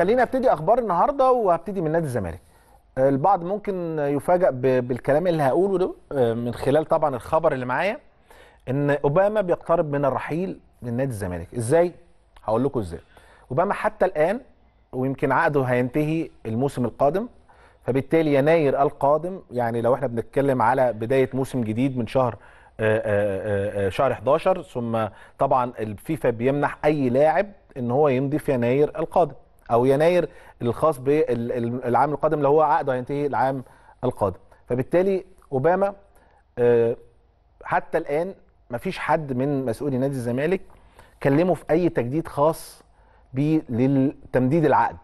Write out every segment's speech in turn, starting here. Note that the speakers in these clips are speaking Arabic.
خلينا ابتدي اخبار النهارده وهبتدي من نادي الزمالك آه، البعض ممكن يفاجئ بالكلام اللي هقوله ده آه، من خلال طبعا الخبر اللي معايا ان اوباما بيقترب من الرحيل من نادي الزمالك ازاي هقول لكم ازاي اوباما حتى الان ويمكن عقده هينتهي الموسم القادم فبالتالي يناير القادم يعني لو احنا بنتكلم على بدايه موسم جديد من شهر آه، شهر 11 ثم طبعا الفيفا بيمنح اي لاعب ان هو يمضي في يناير القادم او يناير الخاص بالعام القادم اللي هو عقده هينتهي العام القادم فبالتالي اوباما آه، حتى الان ما فيش حد من مسؤولي نادي الزمالك كلمه في اي تجديد خاص بيه للتمديد العقد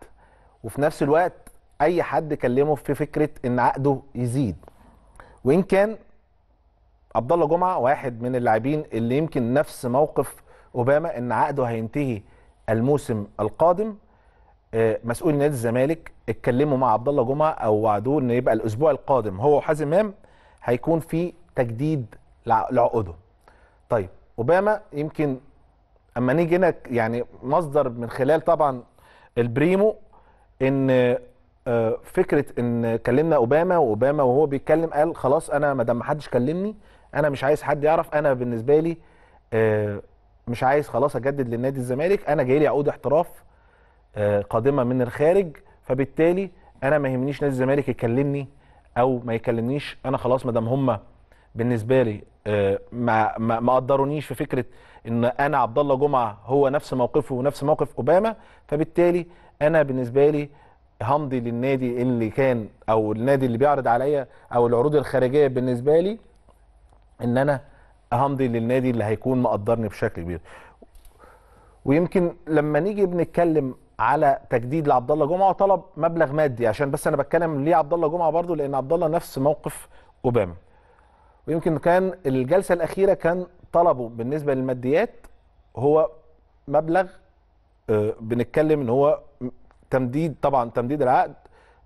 وفي نفس الوقت اي حد كلمه في فكره ان عقده يزيد وان كان عبد الله جمعه واحد من اللاعبين اللي يمكن نفس موقف اوباما ان عقده هينتهي الموسم القادم آه، مسؤول نادي الزمالك اتكلموا مع عبد الله جمعه او وعدوه ان يبقى الاسبوع القادم هو وحازم امام هيكون في تجديد لعقده. طيب اوباما يمكن اما نيجي هنا يعني مصدر من خلال طبعا البريمو ان آه، فكره ان كلمنا اوباما واوباما وهو بيتكلم قال خلاص انا ما دام ما حدش كلمني انا مش عايز حد يعرف انا بالنسبه لي آه، مش عايز خلاص اجدد للنادي الزمالك انا جاي لي عقود احتراف آه، قادمه من الخارج فبالتالي انا ما يهمنيش نادي الزمالك يكلمني او ما يكلمنيش انا خلاص ما دام هم بالنسبه لي آه، ما ما قدرونيش في فكره ان انا عبد الله جمعه هو نفس موقفه ونفس موقف اوباما فبالتالي انا بالنسبه لي همضي للنادي اللي كان او النادي اللي بيعرض عليا او العروض الخارجيه بالنسبه لي ان انا همضي للنادي اللي هيكون مقدرني بشكل كبير ويمكن لما نيجي بنتكلم على تجديد لعبد الله جمعه وطلب مبلغ مادي عشان بس انا بتكلم ليه عبد الله جمعه برضه لان عبد الله نفس موقف اوباما ويمكن كان الجلسه الاخيره كان طلبه بالنسبه للماديات هو مبلغ آه، بنتكلم ان هو تمديد طبعا تمديد العقد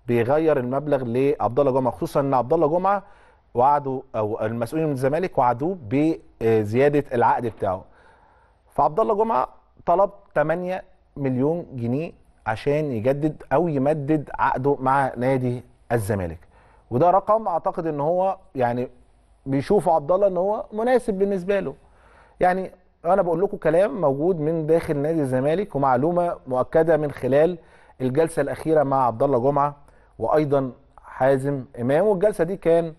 بيغير المبلغ لعبد الله جمعه خصوصا ان عبد الله جمعه وعدوا او المسؤولين من الزمالك وعدوه بزياده العقد بتاعه فعبد الله جمعه طلب 8 مليون جنيه عشان يجدد او يمدد عقده مع نادي الزمالك وده رقم اعتقد ان هو يعني بيشوفه عبد الله ان هو مناسب بالنسبه له يعني انا بقول لكم كلام موجود من داخل نادي الزمالك ومعلومه مؤكده من خلال الجلسه الاخيره مع عبد الله جمعه وايضا حازم امام والجلسه دي كان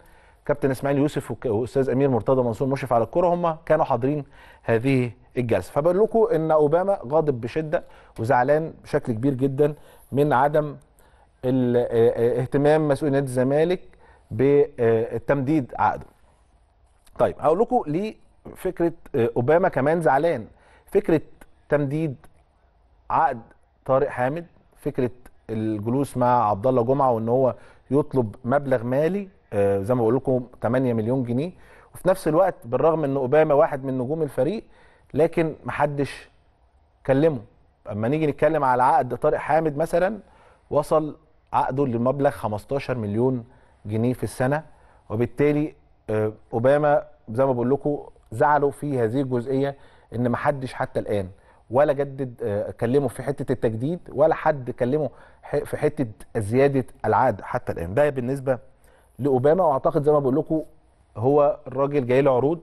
كابتن اسماعيل يوسف واستاذ امير مرتضى منصور مشرف على الكوره هم كانوا حاضرين هذه الجلسه فبقول لكم ان اوباما غاضب بشده وزعلان بشكل كبير جدا من عدم آه، اهتمام مسؤول نادي الزمالك بالتمديد عقده طيب هقول لكم ليه فكره آه، اوباما كمان زعلان فكره تمديد عقد طارق حامد فكره الجلوس مع عبد الله جمعه وان هو يطلب مبلغ مالي آه، زي ما بقول لكم 8 مليون جنيه وفي نفس الوقت بالرغم ان اوباما واحد من نجوم الفريق لكن محدش كلمه اما نيجي نتكلم على عقد طارق حامد مثلا وصل عقده لمبلغ 15 مليون جنيه في السنه وبالتالي آه، اوباما زي ما بقول لكم زعلوا في هذه الجزئيه ان ما حدش حتى الان ولا جدد آه، كلمه في حته التجديد ولا حد كلمه في حته زياده العقد حتى الان ده بالنسبه لاوباما واعتقد زي ما بقول لكم هو الراجل جاي له عروض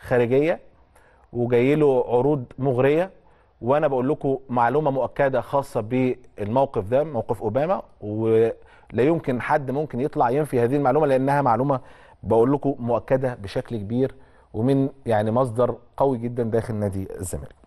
خارجيه وجاي له عروض مغريه وانا بقول لكم معلومه مؤكده خاصه بالموقف ده موقف اوباما ولا يمكن حد ممكن يطلع ينفي هذه المعلومه لانها معلومه بقول لكم مؤكده بشكل كبير ومن يعني مصدر قوي جدا داخل نادي الزمالك